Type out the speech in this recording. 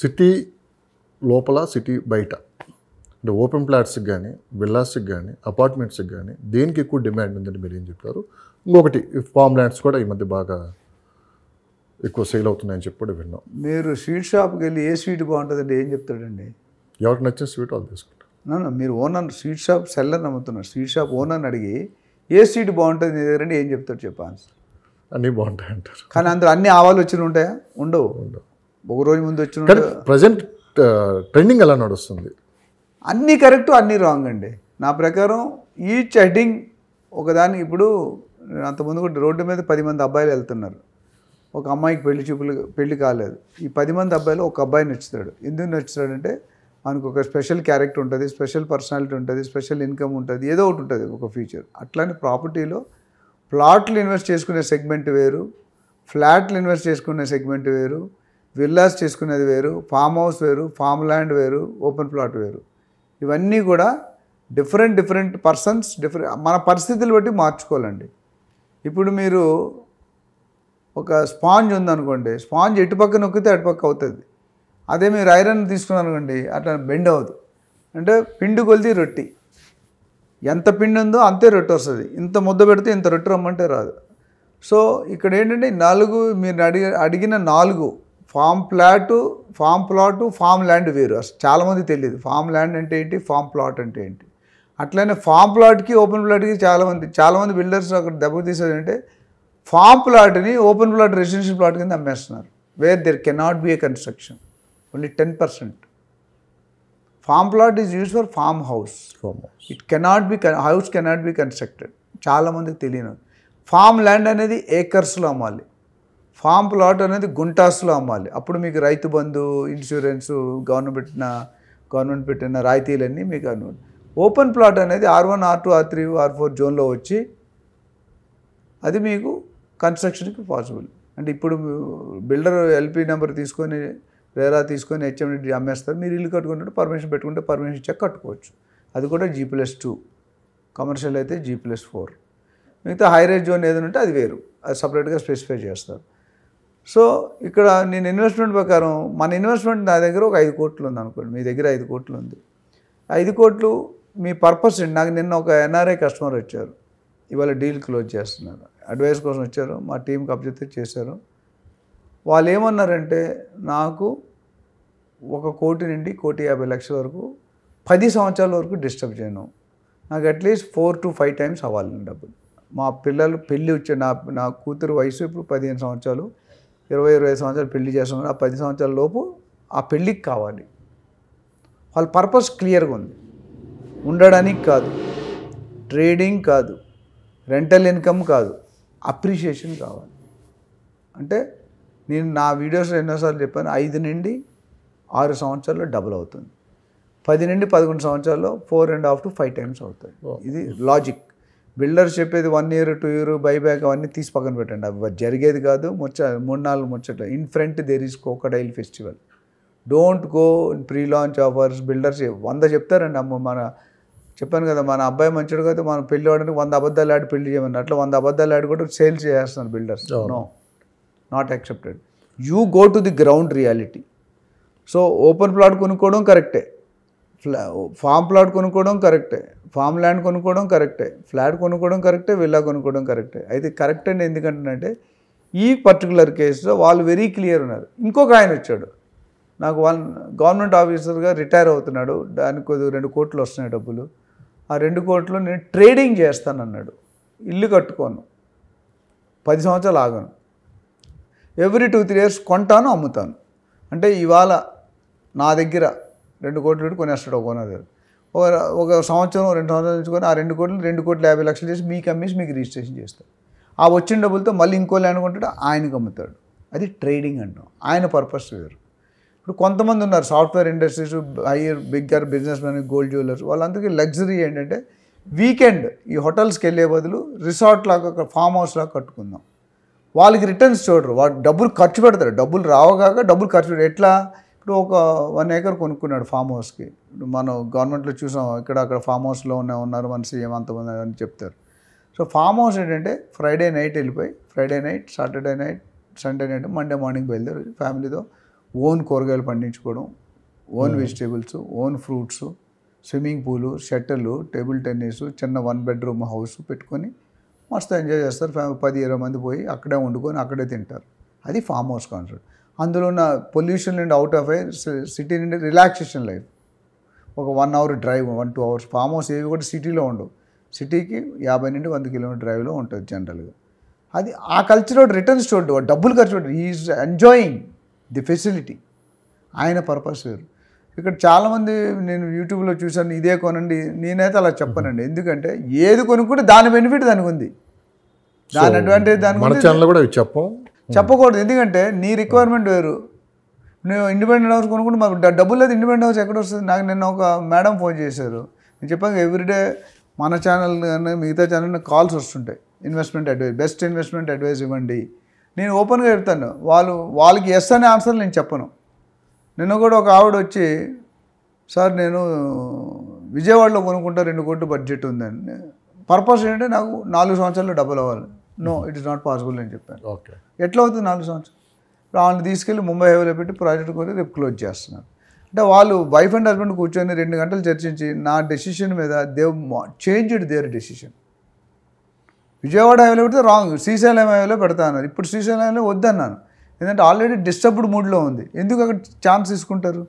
city లోపల city బయట అంటే ఓపెన్ ప్లాట్స్కి కానీ విల్లాస్కి కానీ అపార్ట్మెంట్స్కి కానీ దేనికి ఎక్కువ డిమాండ్ ఉందని మీరు ఏం చెప్పారు ఇంకొకటి ఫామ్ ల్యాండ్స్ కూడా ఈ మధ్య బాగా ఎక్కువ సేల్ అవుతున్నాయని చెప్పి కూడా విన్నాం మీరు స్వీట్ షాప్కి వెళ్ళి ఏ స్వీట్ బాగుంటుందండి ఏం చెప్తాడండి ఎవరికి నచ్చిన స్వీట్ వాళ్ళు తీసుకుంటారు మీరు ఓనర్ స్వీట్ షాప్ సెల్లర్ నమ్ముతున్నారు స్వీట్ షాప్ ఓనర్ని అడిగి ఏ స్వీట్ బాగుంటుంది దగ్గరండి ఏం చెప్తాడు చెప్పాను అన్నీ బాగుంటాయి అంటారు కానీ అందులో అన్ని ఆవాలు వచ్చిన ఉంటాయా ఉండవు ఉండవు ఒక రోజు ముందు వచ్చిన ప్రజెంట్ ట్రెండింగ్ uh, ఎలా నడుస్తుంది అన్నీ కరెక్ట్ అన్నీ రాంగ్ అండి నా ప్రకారం ఈచ్ హెడ్డింగ్ ఒకదాన్ని ఇప్పుడు అంతకుముందు కూడా రోడ్డు మీద పది మంది అబ్బాయిలు వెళ్తున్నారు ఒక అమ్మాయికి పెళ్లి చూపులు పెళ్లి కాలేదు ఈ పది మంది అబ్బాయిలు ఒక అబ్బాయి నచ్చుతాడు ఎందుకు నచ్చుతాడంటే మనకు ఒక స్పెషల్ క్యారెక్టర్ ఉంటుంది స్పెషల్ పర్సనాలిటీ ఉంటుంది స్పెషల్ ఇన్కమ్ ఉంటుంది ఏదో ఒకటి ఉంటుంది ఒక ఫ్యూచర్ అట్లాంటి ప్రాపర్టీలో ప్లాట్లు ఇన్వెస్ట్ చేసుకునే సెగ్మెంట్ వేరు ఫ్లాట్లు ఇన్వెస్ట్ చేసుకునే సెగ్మెంట్ వేరు విల్లాస్ చేసుకునేది వేరు ఫామ్ హౌస్ వేరు ఫామ్ ల్యాండ్ వేరు ఓపెన్ ప్లాట్ వేరు ఇవన్నీ కూడా డిఫరెంట్ డిఫరెంట్ పర్సన్స్ డిఫరెంట్ మన పరిస్థితులు బట్టి మార్చుకోవాలండి ఇప్పుడు మీరు ఒక స్పాంజ్ ఉందనుకోండి స్పాంజ్ ఎటు పక్క నొక్కితే అటు పక్క అవుతుంది అదే మీరు ఐరన్ అనుకోండి అట్లా బెండ్ అవ్వదు అంటే పిండి కొలిది రొట్టి ఎంత పిండి ఉందో అంతే రొట్టె వస్తుంది ఇంత ముద్ద పెడితే ఇంత రొట్టె రమ్మంటే రాదు సో ఇక్కడ ఏంటంటే నాలుగు మీరు అడిగి అడిగిన నాలుగు farm plot farm plot farm land వేరు అసలు చాలామంది తెలియదు ఫామ్ ల్యాండ్ అంటే ఏంటి ఫామ్ ప్లాట్ అంటే ఏంటి అట్లనే ఫామ్ ప్లాట్కి ఓపెన్ ప్లాట్కి చాలామంది చాలామంది బిల్డర్స్ అక్కడ దెబ్బతీసేది అంటే ఫామ్ ప్లాట్ని ఓపెన్ ప్లాట్ రెసిడెన్షియల్ ప్లాట్ కింద అమ్మేస్తున్నారు where there cannot be a construction only ten percent farm plot is use for farm house it cannot be house cannot be constructed చాలామందికి తెలియను ఫామ్ ల్యాండ్ అనేది ఏకర్స్లో అమ్మాలి ఫామ్ ప్లాట్ అనేది గుంటాస్లో అమ్మాలి అప్పుడు మీకు రైతు బంధు ఇన్సూరెన్స్ గవర్నమెంట్ పెట్టిన గవర్నమెంట్ పెట్టిన రాయితీలన్నీ మీకు అనుకోండి ఓపెన్ ప్లాట్ అనేది R one R two R three R four జోన్లో వచ్చి అది మీకు కన్స్ట్రక్షన్కి పాసిబుల్ అంటే ఇప్పుడు బిల్డర్ ఎల్పీ నెంబర్ తీసుకొని రేరా తీసుకొని హెచ్ఎండి అమ్మేస్తారు మీరు ఇల్లు కట్టుకుంటే పర్మిషన్ పెట్టుకుంటే పర్మిషన్ ఇచ్చాక కట్టుకోవచ్చు అది కూడా జీ ప్లస్ టూ కమర్షియల్ అయితే జీ ప్లస్ ఫోర్ మిగతా హై రేట్ జోన్ ఏదైనా ఉంటే అది వేరు అది సపరేట్గా స్పెసిఫై చేస్తారు సో ఇక్కడ నేను ఇన్వెస్ట్మెంట్ ప్రకారం మన ఇన్వెస్ట్మెంట్ నా దగ్గర ఒక ఐదు కోట్లు ఉంది అనుకోండి మీ దగ్గర ఐదు కోట్లు ఉంది ఐదు కోట్లు మీ పర్పస్ అండి నాకు నిన్న ఒక ఎన్ఆర్ఐ కస్టమర్ వచ్చారు ఇవాళ డీల్ క్లోజ్ చేస్తున్నారు అడ్వైస్ కోసం వచ్చారు మా టీంకి అబ్జెక్ట్ చేశారు వాళ్ళు ఏమన్నారంటే నాకు ఒక కోటి నుండి కోటి యాభై లక్షల వరకు పది సంవత్సరాల వరకు డిస్టర్బ్ చేయను నాకు at least four to five times అవ్వాలి డబ్బులు మా పిల్లలు పెళ్ళి వచ్చే నా నా కూతురు వయసు ఇప్పుడు పదిహేను సంవత్సరాలు ఇరవై ఇరవై సంవత్సరాలు పెళ్లి చేస్తున్నారు ఆ పది సంవత్సరాల లోపు ఆ పెళ్ళికి కావాలి వాళ్ళ పర్పస్ క్లియర్గా ఉంది ఉండడానికి కాదు ట్రేడింగ్ కాదు రెంటల్ ఇన్కమ్ కాదు అప్రిషియేషన్ కావాలి అంటే నేను నా వీడియోస్లో ఎన్నోసార్లు చెప్పాను ఐదు నుండి ఆరు సంవత్సరాల్లో డబుల్ అవుతుంది పది నుండి పదకొండు సంవత్సరాల్లో four and half to five times అవుతుంది ఇది లాజిక్ బిల్డర్స్ చెప్పేది one year two year buyback అవన్నీ తీసి పక్కన పెట్టండి అవి జరిగేది కాదు ముచ్చ మూడు నాలుగు ముచ్చట్లు in front there is crocodile festival don't go pre launch offers builders వంద చెప్తారండి అమ్మ మన చెప్పాను కదా మన అబ్బాయి మంచిడు కదా మనం పెళ్లి ఆడడానికి వంద అబద్ధాలు ఆడి పెళ్లి చేయమని అట్లా వంద అబద్ధాలు ఆడి కూడా సేల్స్ చేస్తున్నారు builders no not accepted you go to the ground reality so open plot కొనుక్కోవడం కరెక్టే ఫ్లా ఫామ్ ప్లాట్ కొనుక్కోవడం కరెక్టే ఫామ్ ల్యాండ్ కొనుక్కోవడం కరెక్టే ఫ్లాట్ కొనుక్కోవడం కరెక్టే విల్లా కొనుక్కోవడం కరెక్టే అయితే కరెక్ట్ అని ఎందుకంటే ఈ పర్టికులర్ కేసులో వాళ్ళు వెరీ క్లియర్ ఉన్నారు ఇంకొక ఆయన వచ్చాడు నాకు వన్ గవర్నమెంట్ ఆఫీసర్గా రిటైర్ అవుతున్నాడు దానికి కొద్దిగా రెండు కోట్లు వస్తున్నాయి డబ్బులు ఆ రెండు కోట్లు నేను ట్రేడింగ్ చేస్తాను అన్నాడు ఇల్లు కట్టుకోను పది సంవత్సరాలు ఆగాను ఎవ్రీ టూ త్రీ ఇయర్స్ కొంటాను అమ్ముతాను అంటే ఇవాళ నా దగ్గర రెండు కోట్లు కొనేస్తాడు కొనదు ఒక సంవత్సరం రెండు సంవత్సరాలు తెచ్చుకొని ఆ రెండు కోట్లు రెండు కోట్ల యాభై లక్షలు చేసి మీకు అమ్మేసి మీకు రిజిస్ట్రేషన్ చేస్తారు ఆ వచ్చిన డబ్బులతో మళ్ళీ ఇంకో ల్యాండ్ కొంటాడు ఆయనకు అమ్ముతాడు అది ట్రేడింగ్ అంటాం ఆయన పర్పస్ వేరు ఇప్పుడు కొంతమంది ఉన్నారు software industries higher bigger business man gold jewellers వాళ్ళందరికీ లగ్జరీ ఏంటంటే వీకెండ్ ఈ హోటల్స్కి వెళ్ళే బదులు రిసార్ట్ లాగా ఫామ్ హౌస్ లాగా కట్టుకుందాం వాళ్ళకి రిటర్న్స్ చూడరు వాళ్ళు డబ్బులు ఖర్చు పెడతారు డబ్బులు రావగాక డబ్బులు ఖర్చు ఎట్లా ఇప్పుడు ఒక వన్ ఏకర్ కొనుక్కున్నాడు ఫామ్ హౌస్కి మనం గవర్నమెంట్లో చూసాం ఇక్కడ అక్కడ ఫామ్ హౌస్లో ఉన్నారు మన సీఎం అంతమంది అని చెప్తారు సో ఫామ్ హౌస్ ఏంటంటే ఫ్రైడే నైట్ వెళ్ళిపోయి Friday night Saturday night Sunday night Monday morning బయలుదేరి ఫ్యామిలీతో ఓన్ కూరగాయలు పండించుకోవడం own vegetables own fruits swimming పూలు షటర్లు టేబుల్ టెన్నిస్ చిన్న వన్ బెడ్రూమ్ హౌస్ పెట్టుకొని మస్తు ఎంజాయ్ చేస్తారు పది ఇరవై మంది పోయి అక్కడే వండుకొని అక్కడే తింటారు అది ఫామ్ హౌస్ కాన్సెప్ట్ అందులో ఉన్న పొల్యూషన్ నుండి అవుట్ ఆఫ్ అయ్యి సిటీ నుండి రిలాక్సేషన్ లైఫ్ ఒక one hour drive one two hours farm house ఏవి కూడా సిటీలో ఉండవు సిటీకి యాభై నుండి వంద కిలోమీటర్ డ్రైవ్లో ఉంటుంది జనరల్గా అది ఆ కల్చర్ రిటర్న్స్ చూడు డబ్బులు ఖర్చు చూడు ఈజ్ ఎంజాయింగ్ ది ఫెసిలిటీ ఆయన పర్పస్ వేరు ఇక్కడ చాలామంది నేను యూట్యూబ్లో చూశాను ఇదే కొనండి నేనైతే అలా చెప్పనండి ఎందుకంటే ఏది కొనుక్కుంటే దాని బెనిఫిట్ దానికి ఉంది దాని అడ్వాంటేజ్ దాని ఛానల్ కూడా చెప్పం చెప్పకూడదు ఎందుకంటే నీ రిక్వైర్మెంట్ వేరు నేను ఇండిపెండెంట్ హౌస్ కొనుక్కుంటే మాకు డబ్బులు లేదు ఇండిపెండెంట్ హౌస్ ఎక్కడ వస్తుంది నాకు నిన్న ఒక మేడం ఫోన్ చేశారు నేను చెప్పాను ఎవ్రీడే మన ఛానల్ కానీ మిగతా ఛానల్ కాల్స్ వస్తుంటాయి investment advice best investment advice ఇవ్వండి నేను ఓపెన్గా చెప్తాను వాళ్ళు వాళ్ళకి ఎస్ అనే ఆన్సర్ నేను చెప్పను నిన్న కూడా ఒక ఆవిడ వచ్చి సార్ నేను విజయవాడలో కొనుక్కుంటా రెండు కోట్లు బడ్జెట్ ఉందండి పర్పస్ ఏంటంటే నాకు నాలుగు సంవత్సరాలు డబ్బులు అవ్వాలి no it is not possible అని చెప్పాను ఓకే ఎట్లా అవుతుంది నాలుగు సంవత్సరాలు వాళ్ళని తీసుకెళ్ళి ముంబై హైవేలో పెట్టి ప్రాజెక్ట్ కొని రేపు క్లోజ్ చేస్తున్నారు అంటే వాళ్ళు వైఫ్ అండ్ హస్బెండ్ కూర్చొని రెండు గంటలు చర్చించి నా డెసిషన్ మీద they've changed their decision Vijayawada హైవేలో పెడితే రాంగ్ శ్రీశైలం హైవేలో పెడతా అన్నారు ఇప్పుడు శ్రీశైలం హైవేలో వద్దన్నాను ఎందుకంటే ఆల్రెడీ డిస్టర్బ్డ్ మూడ్లో ఉంది ఎందుకు అక్కడ ఛాన్స్ తీసుకుంటారు